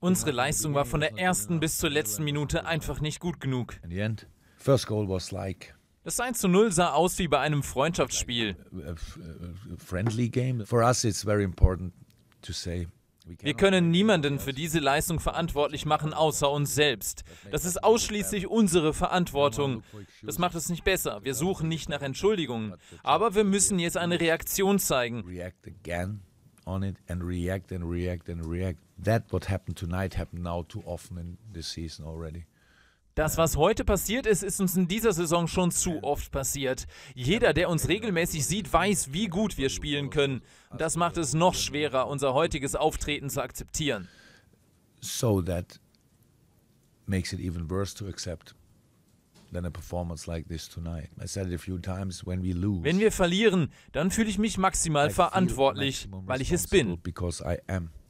Unsere Leistung war von der ersten bis zur letzten Minute einfach nicht gut genug. Das 1 zu 0 sah aus wie bei einem Freundschaftsspiel. Wir können niemanden für diese Leistung verantwortlich machen, außer uns selbst. Das ist ausschließlich unsere Verantwortung. Das macht es nicht besser. Wir suchen nicht nach Entschuldigungen. Aber wir müssen jetzt eine Reaktion zeigen on it and react and react and react. That what happened tonight happened now too often in this season already. Das, was heute passiert ist, ist uns in dieser Saison schon zu oft passiert. Jeder, der uns regelmäßig sieht, weiß, wie gut wir spielen können. Das macht es noch schwerer, unser heutiges Auftreten zu akzeptieren. So that makes it even worse to accept than a performance like this tonight. I said it a few times when we lose. Wenn wir verlieren, dann fühle ich mich maximal verantwortlich, weil ich es bin. Because I am.